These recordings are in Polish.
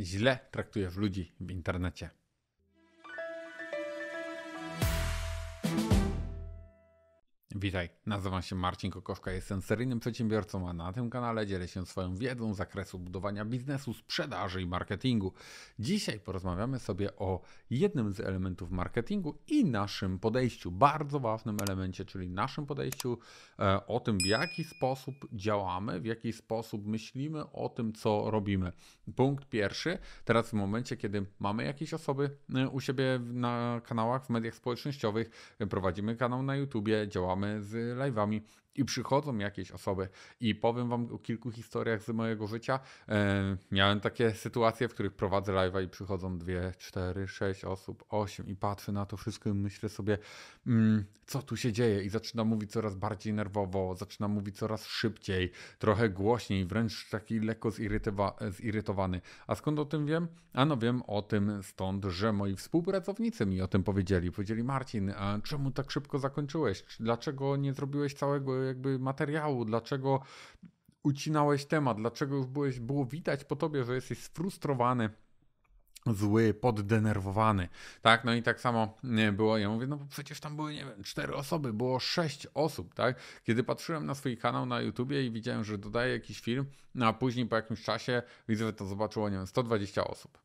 źle traktuje w ludzi w internecie. Witaj, nazywam się Marcin Kokoszka, jestem seryjnym przedsiębiorcą, a na tym kanale dzielę się swoją wiedzą z zakresu budowania biznesu, sprzedaży i marketingu. Dzisiaj porozmawiamy sobie o jednym z elementów marketingu i naszym podejściu, bardzo ważnym elemencie, czyli naszym podejściu, e, o tym w jaki sposób działamy, w jaki sposób myślimy o tym, co robimy. Punkt pierwszy, teraz w momencie, kiedy mamy jakieś osoby e, u siebie na kanałach, w mediach społecznościowych, prowadzimy kanał na YouTubie, działamy z live'ami. I przychodzą jakieś osoby i powiem wam o kilku historiach z mojego życia. E, miałem takie sytuacje, w których prowadzę live'a i przychodzą dwie, cztery, sześć osób, osiem i patrzę na to wszystko i myślę sobie, mm, co tu się dzieje i zaczyna mówić coraz bardziej nerwowo, zaczyna mówić coraz szybciej, trochę głośniej, wręcz taki lekko zirytowany. A skąd o tym wiem? Ano wiem o tym stąd, że moi współpracownicy mi o tym powiedzieli. Powiedzieli Marcin, a czemu tak szybko zakończyłeś? Dlaczego nie zrobiłeś całego jakby materiału, dlaczego ucinałeś temat, dlaczego już byłeś, było widać po tobie, że jesteś sfrustrowany zły, poddenerwowany, tak, no i tak samo było, ja mówię, no przecież tam były, nie wiem, cztery osoby, było sześć osób, tak, kiedy patrzyłem na swój kanał na YouTubie i widziałem, że dodaję jakiś film, no a później po jakimś czasie widzę, że to zobaczyło, nie wiem, 120 osób,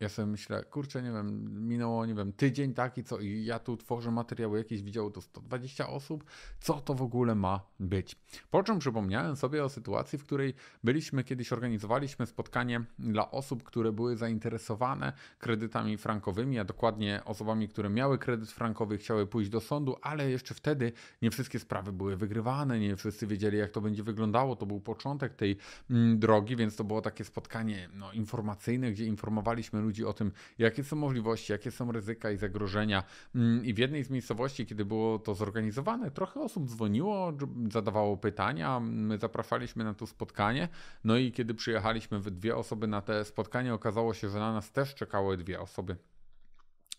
ja sobie myślę, kurczę, nie wiem, minęło, nie wiem, tydzień taki, co i ja tu tworzę materiały jakieś, widziało to 120 osób, co to w ogóle ma być? Po czym przypomniałem sobie o sytuacji, w której byliśmy kiedyś, organizowaliśmy spotkanie dla osób, które były zainteresowane kredytami frankowymi, a dokładnie osobami, które miały kredyt frankowy, chciały pójść do sądu, ale jeszcze wtedy nie wszystkie sprawy były wygrywane, nie wszyscy wiedzieli, jak to będzie wyglądało. To był początek tej mm, drogi, więc to było takie spotkanie no, informacyjne, gdzie informowaliśmy ludzi, ludzi o tym, jakie są możliwości, jakie są ryzyka i zagrożenia. Mm, I w jednej z miejscowości, kiedy było to zorganizowane, trochę osób dzwoniło, zadawało pytania. My zapraszaliśmy na to spotkanie. No i kiedy przyjechaliśmy we dwie osoby na te spotkanie, okazało się, że na nas też czekały dwie osoby.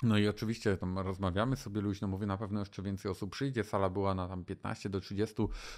No i oczywiście tam rozmawiamy sobie luźno, mówię, na pewno jeszcze więcej osób przyjdzie. Sala była na tam 15 do 30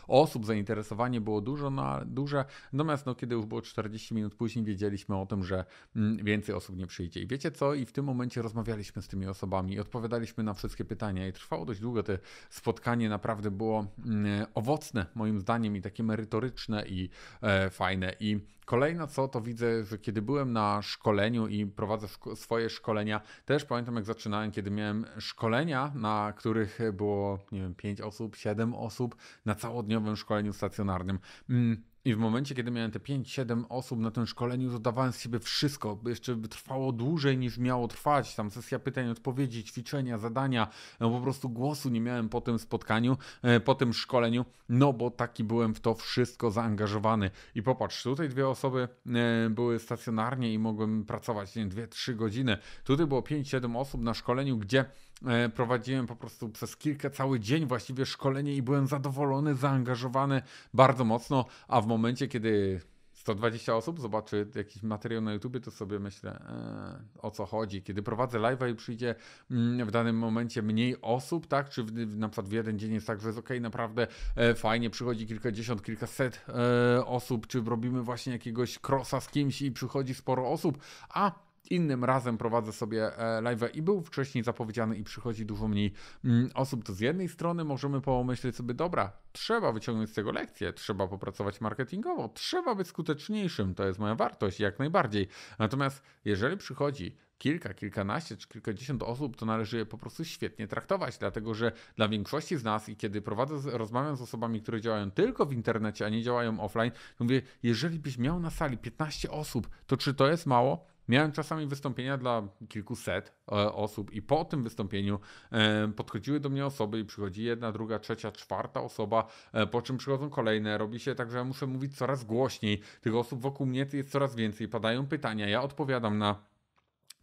osób, zainteresowanie było dużo, no, duże. Natomiast no, kiedy już było 40 minut później, wiedzieliśmy o tym, że mm, więcej osób nie przyjdzie. I wiecie co? I w tym momencie rozmawialiśmy z tymi osobami i odpowiadaliśmy na wszystkie pytania. I trwało dość długo. Te spotkanie naprawdę było mm, owocne, moim zdaniem, i takie merytoryczne i e, fajne. I kolejne co, to widzę, że kiedy byłem na szkoleniu i prowadzę szko swoje szkolenia, też pamiętam, jak zaczynałem, kiedy miałem szkolenia, na których było, nie wiem, 5 osób, 7 osób na całodniowym szkoleniu stacjonarnym. Mm, i w momencie, kiedy miałem te 5-7 osób na tym szkoleniu, zadawałem z siebie wszystko. Jeszcze trwało dłużej niż miało trwać. Tam sesja pytań, odpowiedzi, ćwiczenia, zadania. No, po prostu głosu nie miałem po tym spotkaniu, e, po tym szkoleniu, no bo taki byłem w to wszystko zaangażowany. I popatrz, tutaj dwie osoby e, były stacjonarnie i mogłem pracować nie, 2-3 godziny. Tutaj było 5-7 osób na szkoleniu, gdzie e, prowadziłem po prostu przez kilka, cały dzień właściwie szkolenie i byłem zadowolony, zaangażowany bardzo mocno, a w momencie, kiedy 120 osób zobaczy jakiś materiał na YouTubie, to sobie myślę, e, o co chodzi. Kiedy prowadzę live'a i przyjdzie mm, w danym momencie mniej osób, tak? Czy w, na przykład w jeden dzień jest tak, że jest ok, naprawdę e, fajnie, przychodzi kilkadziesiąt, kilkaset e, osób, czy robimy właśnie jakiegoś crossa z kimś i przychodzi sporo osób, a innym razem prowadzę sobie e, live i był wcześniej zapowiedziany i przychodzi dużo mniej mm, osób, to z jednej strony możemy pomyśleć sobie, dobra, trzeba wyciągnąć z tego lekcję, trzeba popracować marketingowo, trzeba być skuteczniejszym, to jest moja wartość, jak najbardziej. Natomiast jeżeli przychodzi kilka, kilkanaście czy kilkadziesiąt osób, to należy je po prostu świetnie traktować, dlatego że dla większości z nas i kiedy prowadzę, rozmawiam z osobami, które działają tylko w internecie, a nie działają offline, mówię, jeżeli byś miał na sali 15 osób, to czy to jest mało? Miałem czasami wystąpienia dla kilkuset e, osób i po tym wystąpieniu e, podchodziły do mnie osoby i przychodzi jedna, druga, trzecia, czwarta osoba, e, po czym przychodzą kolejne. Robi się tak, że ja muszę mówić coraz głośniej. Tych osób wokół mnie jest coraz więcej. Padają pytania, ja odpowiadam na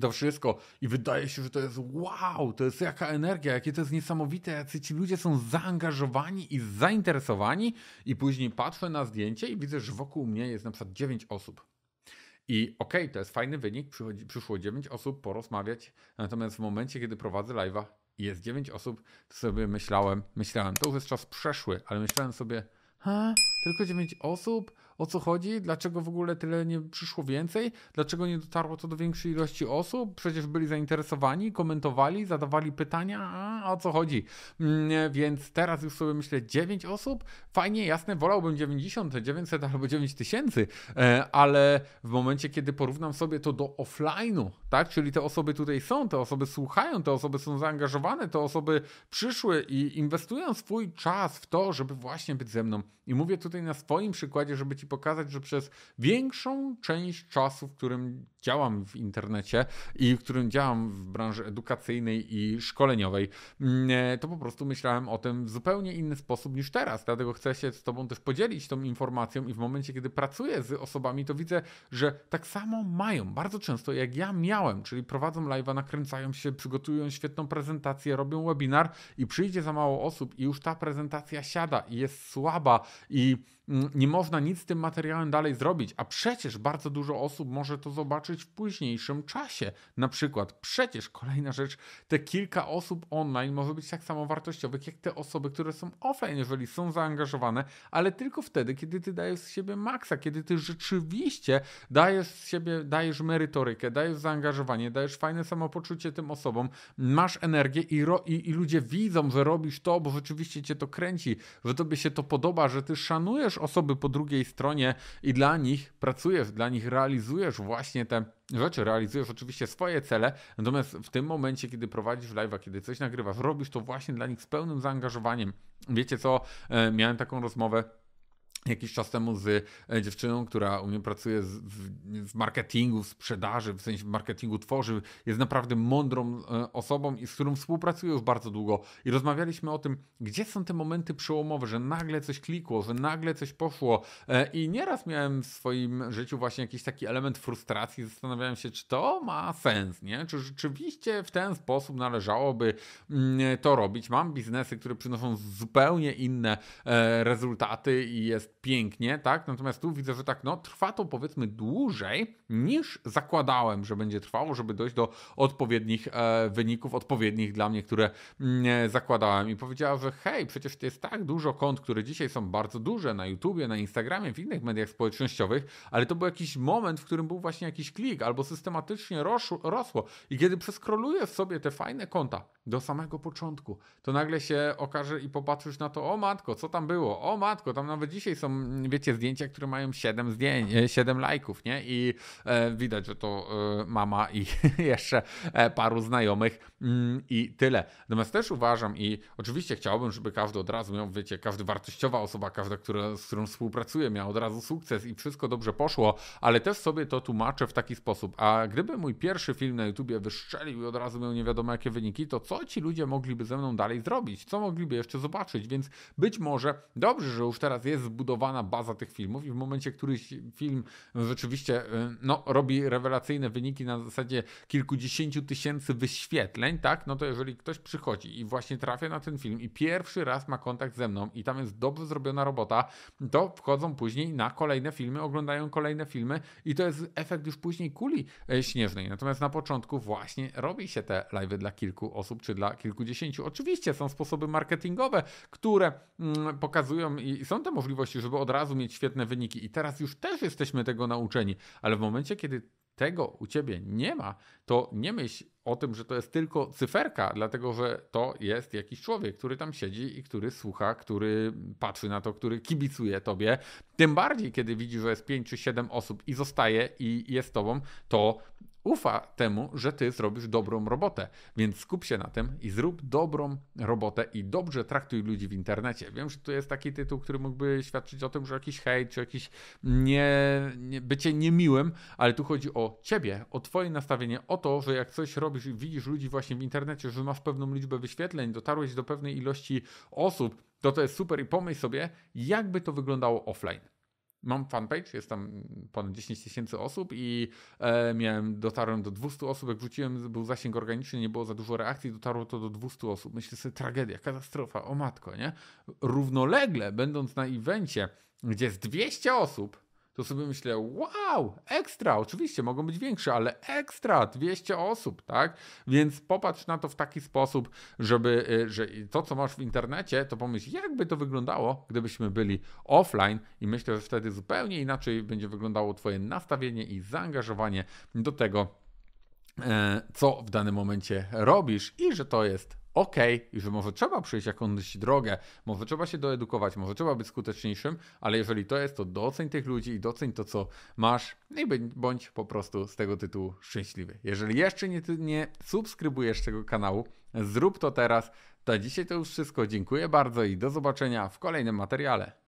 to wszystko i wydaje się, że to jest wow, to jest jaka energia, jakie to jest niesamowite, jacy ci ludzie są zaangażowani i zainteresowani i później patrzę na zdjęcie i widzę, że wokół mnie jest na przykład 9 osób. I okej, okay, to jest fajny wynik, przychodzi, przyszło 9 osób porozmawiać, natomiast w momencie, kiedy prowadzę live'a i jest 9 osób, to sobie myślałem, myślałem, to już jest czas przeszły, ale myślałem sobie, ha, tylko 9 osób? o co chodzi, dlaczego w ogóle tyle nie przyszło więcej, dlaczego nie dotarło to do większej ilości osób, przecież byli zainteresowani, komentowali, zadawali pytania, a o co chodzi. Mm, więc teraz już sobie myślę 9 osób, fajnie, jasne, wolałbym 90, 900 albo 9000, e, ale w momencie, kiedy porównam sobie to do offline'u, tak, czyli te osoby tutaj są, te osoby słuchają, te osoby są zaangażowane, te osoby przyszły i inwestują swój czas w to, żeby właśnie być ze mną. I mówię tutaj na swoim przykładzie, żeby ci pokazać, że przez większą część czasu, w którym działam w internecie i w którym działam w branży edukacyjnej i szkoleniowej, mm, e, to po prostu myślałem o tym w zupełnie inny sposób niż teraz. Dlatego chcę się z Tobą też podzielić tą informacją i w momencie, kiedy pracuję z osobami, to widzę, że tak samo mają bardzo często, jak ja miałem, czyli prowadzą live'a, nakręcają się, przygotują świetną prezentację, robią webinar i przyjdzie za mało osób i już ta prezentacja siada i jest słaba i mm, nie można nic z tym materiałem dalej zrobić, a przecież bardzo dużo osób może to zobaczyć zobaczyć w późniejszym czasie. Na przykład, przecież kolejna rzecz, te kilka osób online może być tak samo wartościowych jak te osoby, które są offline, jeżeli są zaangażowane, ale tylko wtedy, kiedy ty dajesz z siebie maksa, kiedy ty rzeczywiście dajesz z siebie, dajesz merytorykę, dajesz zaangażowanie, dajesz fajne samopoczucie tym osobom, masz energię i, ro, i, i ludzie widzą, że robisz to, bo rzeczywiście cię to kręci, że tobie się to podoba, że ty szanujesz osoby po drugiej stronie i dla nich pracujesz, dla nich realizujesz właśnie tę rzeczy, realizujesz oczywiście swoje cele, natomiast w tym momencie, kiedy prowadzisz live'a, kiedy coś nagrywasz, robisz to właśnie dla nich z pełnym zaangażowaniem. Wiecie co, e, miałem taką rozmowę jakiś czas temu z e, dziewczyną, która u mnie pracuje z, w, w, marketingu, w sprzedaży, w sensie marketingu tworzy, jest naprawdę mądrą e, osobą i z którą współpracuję już bardzo długo i rozmawialiśmy o tym, gdzie są te momenty przełomowe, że nagle coś klikło, że nagle coś poszło e, i nieraz miałem w swoim życiu właśnie jakiś taki element frustracji, zastanawiałem się, czy to ma sens, nie? Czy rzeczywiście w ten sposób należałoby mm, to robić? Mam biznesy, które przynoszą zupełnie inne rezultaty i jest pięknie, tak? Natomiast tu widzę, że tak, no, trwa to powiedzmy dłużej niż zakładałem, że będzie trwało, żeby dojść do odpowiednich e, wyników, odpowiednich dla mnie, które m, mm, e, zakładałem. I powiedziała, że hej, przecież to jest tak dużo kont, które dzisiaj są bardzo duże na YouTubie, na Instagramie, w innych mediach społecznościowych, ale to był jakiś moment, w którym był właśnie jakiś klik albo systematycznie rosło. I kiedy przeskroluję sobie te fajne konta do samego początku, to nagle się okaże i popatrzysz na to, o matko, co tam było, o matko, tam nawet dzisiaj są wiecie, zdjęcia, które mają 7 zdjęć, 7 e, lajków, nie? I e, widać, że to e, mama i jeszcze e, paru znajomych mm, i tyle. Natomiast też uważam i oczywiście chciałbym, żeby każdy od razu miał, wiecie, każda wartościowa osoba, każda, która, z którą współpracuję, miała od razu sukces i wszystko dobrze poszło, ale też sobie to tłumaczę w taki sposób. A gdyby mój pierwszy film na YouTubie wystrzelił i od razu miał nie wiadomo jakie wyniki, to co ci ludzie mogliby ze mną dalej zrobić? Co mogliby jeszcze zobaczyć? Więc być może dobrze, że już teraz jest zbudowany zbudowana baza tych filmów i w momencie, któryś film rzeczywiście y, no, robi rewelacyjne wyniki na zasadzie kilkudziesięciu tysięcy wyświetleń, tak, no to jeżeli ktoś przychodzi i właśnie trafia na ten film i pierwszy raz ma kontakt ze mną i tam jest dobrze zrobiona robota, to wchodzą później na kolejne filmy, oglądają kolejne filmy i to jest efekt już później kuli e, śnieżnej. Natomiast na początku właśnie robi się te live dla kilku osób czy dla kilkudziesięciu. Oczywiście są sposoby marketingowe, które mm, pokazują i są te możliwości, żeby żeby od razu mieć świetne wyniki. I teraz już też jesteśmy tego nauczeni, ale w momencie, kiedy tego u ciebie nie ma, to nie myśl o tym, że to jest tylko cyferka, dlatego że to jest jakiś człowiek, który tam siedzi i który słucha, który patrzy na to, który kibicuje tobie. Tym bardziej, kiedy widzi, że jest 5 czy 7 osób i zostaje i jest tobą, to ufa temu, że ty zrobisz dobrą robotę. Więc skup się na tym i zrób dobrą robotę i dobrze traktuj ludzi w internecie. Wiem, że to jest taki tytuł, który mógłby świadczyć o tym, że jakiś hejt czy jakiś nie, nie, bycie niemiłym, ale tu chodzi o ciebie, o twoje nastawienie, o to, że jak coś robisz i widzisz ludzi właśnie w internecie, że masz pewną liczbę wyświetleń, dotarłeś do pewnej ilości osób, to to jest super i pomyśl sobie, jakby to wyglądało offline. Mam fanpage, jest tam ponad 10 tysięcy osób i e, miałem, dotarłem do 200 osób, jak wrzuciłem, był zasięg organiczny, nie było za dużo reakcji, dotarło to do 200 osób. Myślę sobie, tragedia, katastrofa, o matko, nie? Równolegle, będąc na evencie, gdzie jest 200 osób, to sobie myślę, wow, ekstra, oczywiście mogą być większe, ale ekstra, 200 osób, tak? Więc popatrz na to w taki sposób, żeby y, że to, co masz w internecie, to pomyśl, jakby to wyglądało, gdybyśmy byli offline i myślę, że wtedy zupełnie inaczej będzie wyglądało Twoje nastawienie i zaangażowanie do tego, e, co w danym momencie robisz i że to jest okej, okay, i że może trzeba przejść jakąś drogę, może trzeba się doedukować, może trzeba być skuteczniejszym, ale jeżeli to jest, to doceń tych ludzi i doceń to, co masz i bądź po prostu z tego tytułu szczęśliwy. Jeżeli jeszcze nie, nie subskrybujesz tego kanału, zrób to teraz. To dzisiaj to już wszystko. Dziękuję bardzo i do zobaczenia w kolejnym materiale.